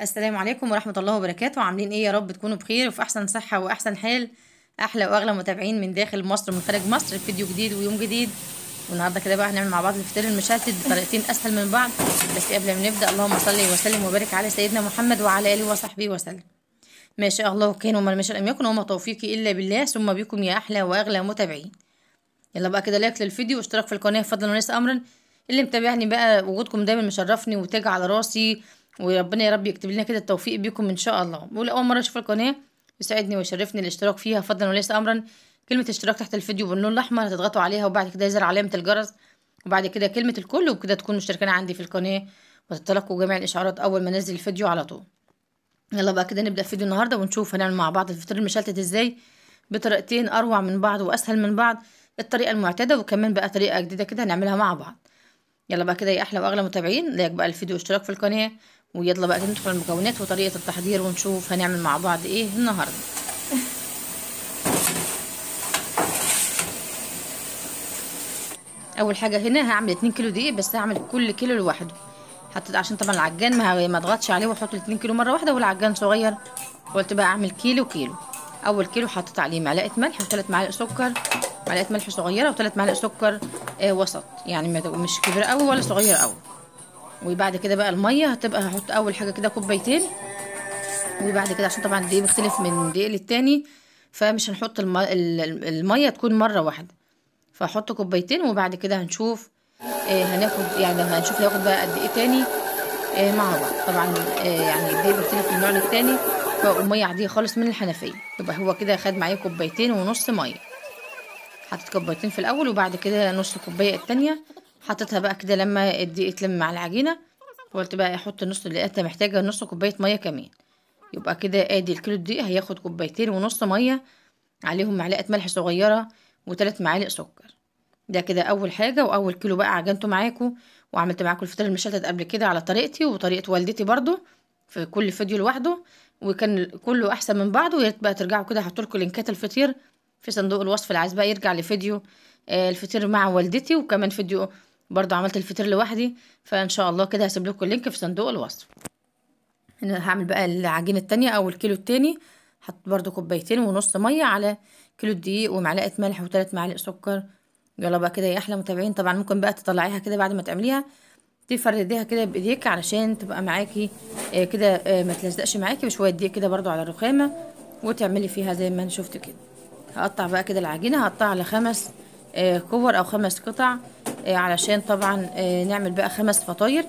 السلام عليكم ورحمة الله وبركاته عاملين ايه يا رب تكونوا بخير وفي احسن صحة واحسن حال احلى واغلى متابعين من داخل مصر ومن خارج مصر فيديو جديد ويوم جديد والنهارده كده بقى هنعمل مع بعض الفطير المشتت بطريقتين اسهل من بعض بس قبل ما نبدا اللهم صل وسلم وبارك على سيدنا محمد وعلى اله وصحبه وسلم ما شاء الله كان وما شاء لم يكن وما توفيقي الا بالله ثم بكم يا احلى واغلى متابعين يلا بقى كده لايك للفيديو واشتراك في القناه فضلا وليس امرا اللي متابعني بقى وجودكم دايما مشرفني وتاج على راسي وربنا يا رب يكتب لنا كده التوفيق بيكم ان شاء الله بقول اول مره اشوف القناه يسعدني ويشرفني الاشتراك فيها فضلا وليس امرا كلمه اشتراك تحت الفيديو باللون الاحمر هتضغطوا عليها وبعد كده يظهر علامه الجرس وبعد كده كلمه الكل وبكده تكونوا مشتركين عندي في القناه وتتلقوا جميع الاشعارات اول ما انزل الفيديو على طول يلا بقى كده نبدا فيديو النهارده ونشوف هنعمل مع بعض الفطير المشلتت ازاي بطريقتين اروع من بعض واسهل من بعض الطريقه المعتاده وكمان بقى طريقه جديده كده هنعملها مع بعض يلا بقى كده يا احلى واغلى متابعين لايك بقى الفيديو واشتراك في القناه ويلا بقى ندخل المكونات وطريقة التحضير ونشوف هنعمل مع بعض ايه النهاردة اول حاجة هنا هعمل 2 كيلو دقيق بس هعمل كل كيلو لوحده حتى عشان طبعا العجان ما ما اضغطش عليه واحط 2 كيلو مرة واحدة والعجان صغير قلت بقى اعمل كيلو كيلو اول كيلو حطيت عليه معلقة ملح وثلاث معالق سكر معلقة ملح صغيرة وثلاث معالق سكر آه وسط يعني مش كبيرة قوي ولا صغيرة قوي وبعد كده بقى الميه هتبقى هحط اول حاجه كده كوبايتين وبعد كده عشان طبعا الدقيق بيختلف من دقيق للتاني فمش هنحط الميه تكون مره واحده فهحط كوبايتين وبعد كده هنشوف آه، هناخد يعني هنشوف هياخد بقى قد ايه تاني آه، مع بعض طبعا آه، يعني الدقيق بيختلف من نوع للتاني فالميه عاديه خالص من الحنفيه يبقى هو كده خد معايا كوبايتين ونص ميه حطيت كوبايتين في الاول وبعد كده نص كوبايه التانيه حطيتها بقى كده لما الدقيق يتلم مع العجينه قلت بقى احط النص اللي انت محتاجه نص كوبايه ميه كمان يبقى كده ادي الكيلو الدقيق هياخد كوبايتين ونص ميه عليهم معلقه ملح صغيره وثلاث معالق سكر ده كده اول حاجه واول كيلو بقى عجنته معاكم وعملت معاكم الفطير المشلتت قبل كده على طريقتي وطريقه والدتي برضو في كل فيديو لوحده وكان كله احسن من بعضه ويا بقى ترجعوا كده هحط لكم لينكات الفطير في صندوق الوصف اللي عايز بقى يرجع لفيديو آه، الفطير مع والدتي وكمان فيديو برضو عملت الفطير لوحدي فان شاء الله كده هسيب لكم اللينك في صندوق الوصف هنا هعمل بقى العجينه التانية او الكيلو التاني حط برضو كوبايتين ونص ميه على كيلو دقيق ومعلقه ملح وثلاث معالق سكر يلا بقى كده يا احلى متابعين طبعا ممكن بقى تطلعيها كده بعد ما تعمليها تفرديها كده بايديك علشان تبقى معاكي آه، كده آه، ما تلزقش معاكي بشويه دقيق كده برضو على الرخامه وتعملي فيها زي ما انا شفت كده هقطع بقى كده العجينه هقطعها على خمس آه، كور او خمس قطع آه، علشان طبعا آه، نعمل بقى خمس فطاير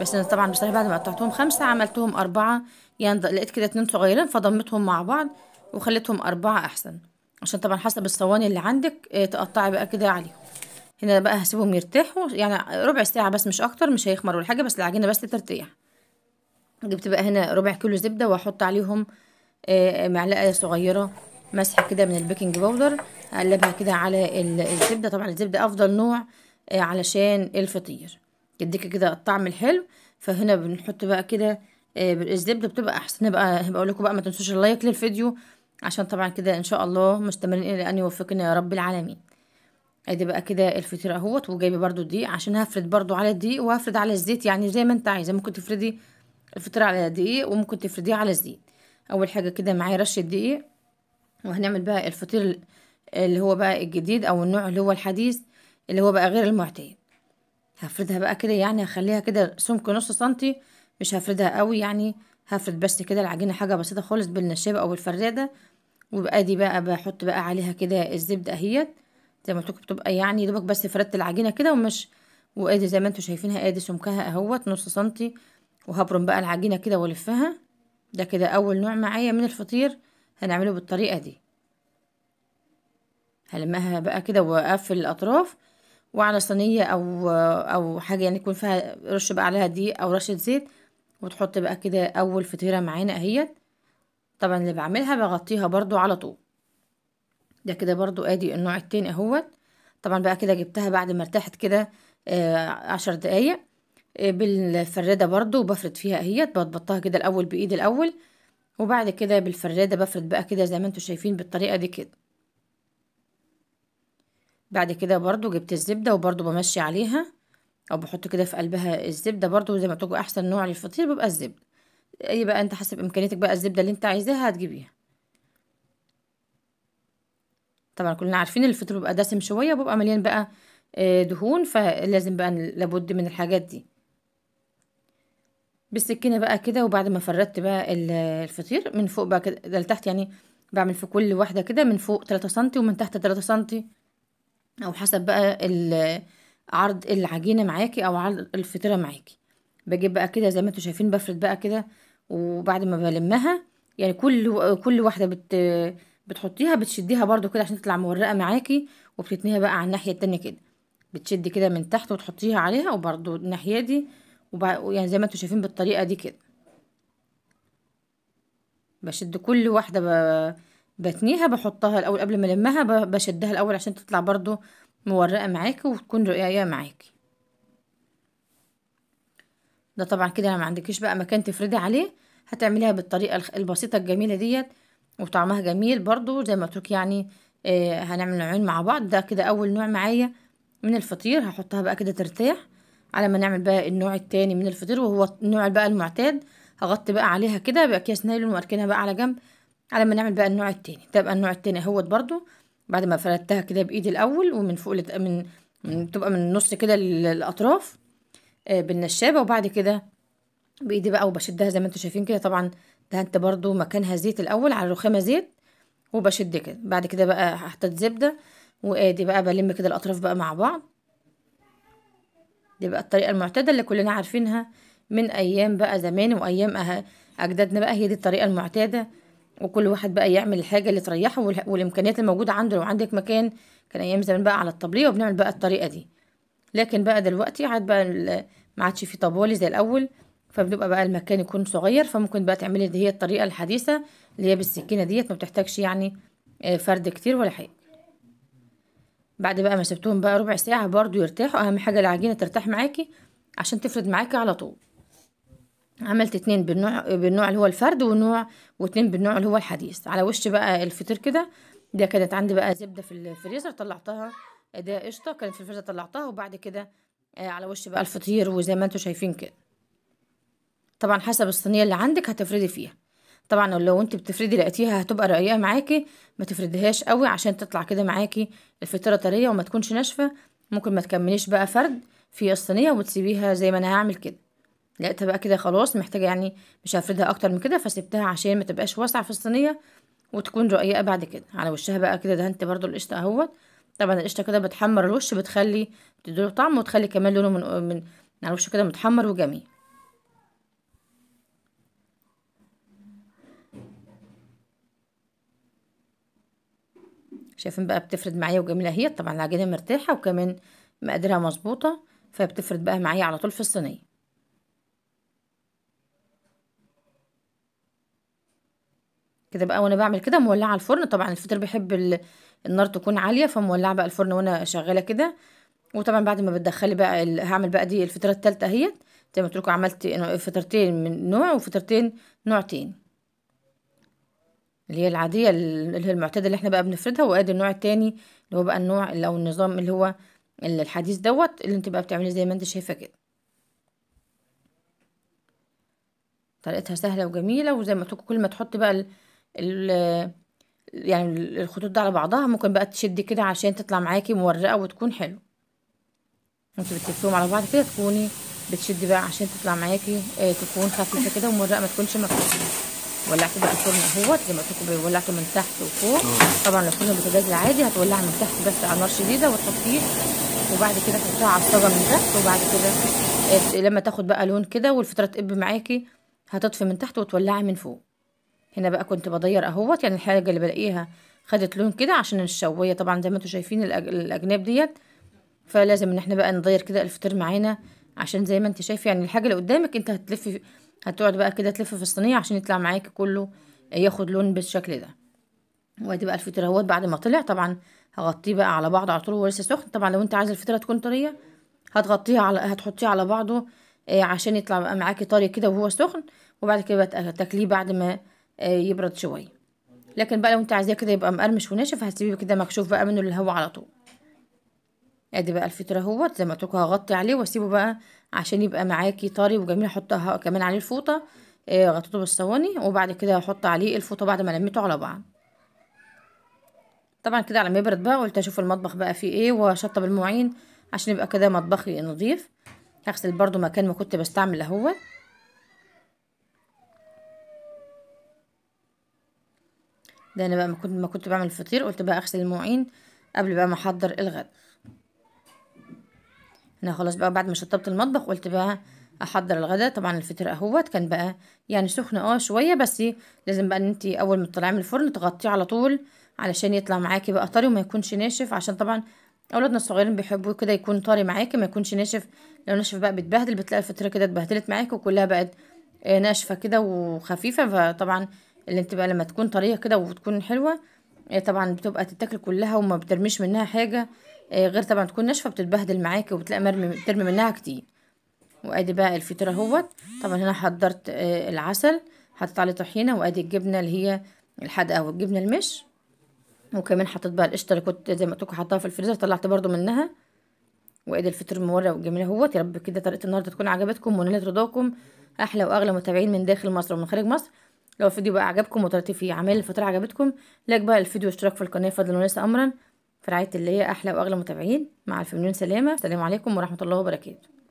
بس انا طبعا بصراحه بعد ما قطعتهم خمسه عملتهم اربعه يعني لقيت كده اتنين صغيرين فضمتهم مع بعض وخليتهم اربعه احسن عشان طبعا حسب الصواني اللي عندك آه، تقطعي بقى كده عليهم هنا بقى هسيبهم يرتاحوا يعني ربع ساعه بس مش اكتر مش هيخمروا ولا حاجه بس العجينه بس ترتاح جبت بقى هنا ربع كيلو زبده واحط عليهم معلقه صغيره مسح كده من البيكنج باودر اقلبها كده على الزبده طبعا الزبده افضل نوع آه، علشان الفطير يديك كده الطعم الحلو فهنا بنحط بقى كده آه، بالزبده بتبقى احسن بقى هبقى لكم بقى ما تنسوش اللايك للفيديو عشان طبعا كده ان شاء الله مستمرين الى ان يوفقنا يا رب العالمين ادي بقى كده الفطير اهوت وجايبه برده الدقيق عشان هفرد برده على الدقيق وهفرد على الزيت يعني زي ما انت عايزه ممكن تفردي الفطير على الدقيق وممكن تفرديه على الزيت اول حاجه كده معايا رشه دقيق وهنعمل بقى الفطير اللي هو بقى الجديد او النوع اللي هو الحديث اللي هو بقى غير المعتاد هفردها بقى كده يعني هخليها كده سمك نص سنتي مش هفردها قوي يعني هفرد بس كده العجينة حاجة بسيطة خالص بالنشابة أو الفرادة وبقى دي بقى بحط بقى عليها كده الزبدة اهيت زي ما قلت بتبقى يعني دوبك بس فردت العجينة كده ومش وادي زي ما انتوا شايفينها ادي سمكها اهوت نص سنتي وهبرم بقى العجينة كده والفها ده كده اول نوع معايا من الفطير هنعمله بالطريقة دي هلمها بقى كده واقفل الاطراف وعلى صينية أو أو حاجة يعني يكون فيها رش بقى عليها دي أو رشة زيت وتحط بقى كده أول فطيرة معانا أهيت طبعا اللي بعملها بغطيها برضو على طول ده كده برضو ادي النوع التاني اهوت طبعا بقى كده جبتها بعد ما ارتاحت كده آه عشر دقايق آه بالفرادة برضو وبفرد فيها اهيت بضبطها كده الاول بايدي الاول وبعد كده بالفرادة بفرد بقى كده زي ما انتوا شايفين بالطريقة دي كده بعد كده برضو جبت الزبدة وبرضو بمشي عليها او بحط كده في قلبها الزبدة برضو زي ما تقول احسن نوع للفطير بيبقى الزبدة اي بقى انت حسب امكانيتك بقى الزبدة اللي انت عايزاها هتجيبيها طبعا كلنا عارفين الفطير بيبقى دسم شوية وبيبقى مليان بقى آه، دهون فلازم بقى لابد من الحاجات دي بالسكينة بقى كده وبعد ما فردت بقى الفطير من فوق بقى كده لتحت يعني بعمل في كل واحدة كده من فوق تلاتة سنتي ومن تحت تلاتة سنتي او حسب بقى عرض العجينه معاكي او عرض الفطيره معاكي بجيب بقى كده زي ما انتوا شايفين بفرد بقى كده وبعد ما بلمها يعني كل كل واحده بت بتحطيها بتشديها برضو كده عشان تطلع مورقه معاكي وبتتنيها بقى على الناحيه التانية كده بتشدي كده من تحت وتحطيها عليها وبرضو الناحيه دي يعني زي ما انتوا شايفين بالطريقه دي كده بشد كل واحده بتنيها بحطها الاول قبل ما المها بشدها الاول عشان تطلع برضو مورقه معاكي وتكون رقيقه معاكي ده طبعا كده لو ما عندكيش بقى مكان تفردي عليه هتعمليها بالطريقه البسيطه الجميله ديت وطعمها جميل برضو زي ما قلت يعني آه هنعمل نوعين مع بعض ده كده اول نوع معايا من الفطير هحطها بقى كده ترتاح على ما نعمل بقى النوع التاني من الفطير وهو النوع بقى المعتاد هغطي بقى عليها كده باكياس نايلون واركنها بقى على جنب على ما نعمل بقى النوع التاني ده بقى النوع التاني اهوت برضو بعد ما فردتها كده بايدي الاول ومن فوق لت... من... من تبقى من النص كده للاطراف آه بالنشابه وبعد كده بايدي بقى وبشدها زي ما انتم شايفين كده طبعا دهنت برضو مكانها زيت الاول على الرخامه زيت وبشد كده بعد كده بقى هحتاج زبده وادي بقى بلم كده الاطراف بقى مع بعض دي بقى الطريقه المعتاده اللي كلنا عارفينها من ايام بقى زمان وايام أه-، اجدادنا بقى هي دي الطريقه المعتاده وكل واحد بقى يعمل الحاجه اللي تريحه والامكانيات الموجوده عنده لو عندك مكان كان ايام زمان بقى على الطبليه وبنعمل بقى الطريقه دي لكن بقى دلوقتي عاد بقى ما عادش في طبالي زي الاول فبنبقى بقى المكان يكون صغير فممكن بقى تعملي اللي هي الطريقه الحديثه اللي هي بالسكينه ديت ما بتحتاجش يعني آه، فرد كتير ولا حاجه بعد بقى ما سبتهم بقى ربع ساعه برضو يرتاحوا اهم حاجه العجينه ترتاح معاكي عشان تفرد معاكي على طول عملت اتنين بالنوع بالنوع اللي هو الفرد ونوع واتنين بالنوع اللي هو الحديث على وش بقى الفطير كده ده كانت عندي بقى زبدة في الفريزر طلعتها ده قشطة كانت في الفريزر طلعتها وبعد كده آه، على وش بقى الفطير وزي ما انتوا شايفين كده طبعا حسب الصينية اللي عندك هتفردي فيها طبعا لو انت بتفردي لقيتيها هتبقى رقيقه معاكي ما تفرديهاش قوي عشان تطلع كده معاكي الفطيره طريه وما تكونش ناشفه ممكن ما تكمليش بقى فرد في الصينيه وتسيبيها زي ما انا هعمل كده لقيتها بقى كده خلاص محتاجة يعني مش هفردها اكتر من كده فسبتها عشان ما تبقاش واسعة في الصينية وتكون رقيقة بعد كده على وشها بقى كده دهنت برضو القشطة اهوت طبعا القشطة كده بتحمر الوش بتخلي تديله طعم وتخلي كمان لونه من من على الوش كده متحمر وجميل شايفين بقى بتفرد معايا وجميلة اهي طبعا العجينة مرتاحة وكمان مقاديرها مظبوطة فبتفرد بقى معايا على طول في الصينية كده بقى وانا بعمل كده مولعه الفرن طبعا الفطير بيحب ال... النار تكون عاليه فمولعه بقى الفرن وانا شغاله كده وطبعا بعد ما بتدخلي بقى ال... هعمل بقى دي الفطيره الثالثه اهيت زي ما قلت لكم عملت فطرتين من نوع وفطرتين نوعتين اللي هي العاديه اللي هي المعتاده اللي احنا بقى بنفردها وادي النوع التاني اللي هو بقى النوع او النظام اللي هو الحديث دوت اللي انت بقى بتعمليه زي ما انت شايفه كده طريقتها سهله وجميله وزي ما قلت لكم كل ما تحطي بقى ال يعني الخطوط دي على بعضها ممكن بقى تشدي كده عشان تطلع معاكي مورقه وتكون حلو انت بتلفيهم على بعض كده تكوني بتشدي بقى عشان تطلع معاكي آه تكون خفيفه كده ومورقه ما تكونش مكتومه ولعت بقى الفرن اهوت زي ما قلت لكم ولعته من تحت وفوق اه. طبعا لو كنا بتجاز عادي هتولعها من تحت بس على نار شديده وتحطيه وبعد كده تحطيها على الطاجه من تحت وبعد كده آه، لما تاخد بقى لون كده والفطيره تقب معاكي هتطفي من تحت وتولعي من فوق هنا بقى كنت بدير اهوت يعني الحاجه اللي بلاقيها خدت لون كده عشان الشويه طبعا زي ما انتم شايفين الاجناب ديت فلازم ان احنا بقى نضير كده الفطير معانا عشان زي ما انت شايف يعني الحاجه اللي قدامك انت هتلفي هتقعد بقى كده تلف في الصينيه عشان يطلع معاكي كله ياخد لون بالشكل ده وادي بقى الفطير اهوت بعد ما طلع طبعا هغطيه بقى على بعضه على طول وهو لسه سخن طبعا لو انت عايز الفطيره تكون طريه هتغطيها على هتحطيها على بعضه آه، عشان يطلع بقى معاكي طري كده وهو سخن وبعد كده بقى تاكليه بعد ما آه، يبرد شوي لكن بقى لو انت عايزاه كده يبقى مقرمش وناشف هتسيبيه كده مكشوف بقى منه للهوا على طول ادي بقى الفطر اهوت زي ما قلتلكوا هغطي عليه واسيبه بقى عشان يبقى معاكي طري وجميل احطها كمان عليه الفوطه آه، غطيته بالصواني وبعد كده هحط عليه الفوطه بعد ما لميته على بعض طبعا كده على ما يبرد بقى قلت اشوف المطبخ بقى فيه ايه واشطب المواعين عشان يبقى كده مطبخي نظيف هغسل برضو مكان ما كنت بستعمل اهوت ده انا بقى ما كنت ما كنت بعمل الفطير قلت بقى اغسل المواعين قبل بقى ما احضر الغدا انا خلاص بقى بعد ما شطبت المطبخ قلت بقى احضر الغدا طبعا الفطير اهوت كان بقى يعني سخن اه شويه بس لازم بقى ان انت اول ما تطلعيه من الفرن تغطيه على طول علشان يطلع معاكي بقى طري وما يكونش ناشف عشان طبعا اولادنا الصغيرين بيحبوا كده يكون طري معاكي ما يكونش ناشف لو ناشف بقى بتبهدل بتلاقي الفطيره كده اتبهدلت معاكي وكلها بقت آه، ناشفه كده وخفيفه فطبعا اللي بتبقى لما تكون طريه كده وتكون حلوه آه، طبعا بتبقى تتاكل كلها وما بترميش منها حاجه آه، غير طبعا تكون ناشفه بتتبهدل معاكي وبتلاقي مرمي ترمي منها كتير وادي بقى الفطير اهوت طبعا هنا حضرت آه، العسل حطيت عليه طحينه وادي الجبنه اللي هي الحدقه والجبنه المش وكمان حطيت بقى القشطه اللي كنت زي ما قلت لكم حطاها في الفريزر طلعت برضو منها وادي الفطير المورق والجميل اهوت يا رب كده طريقه النهارده تكون عجبتكم ونالت رضاكم احلى واغلى متابعين من داخل مصر ومن خارج مصر لو الفيديو بقى عجبكم وطلعت فيه اعمال الفتره عجبتكم لايك بقى الفيديو واشتراك في القناه فضلا وليس امرا في رعايه الله احلى واغلى متابعين مع الف مليون سلامه السلام عليكم ورحمه الله وبركاته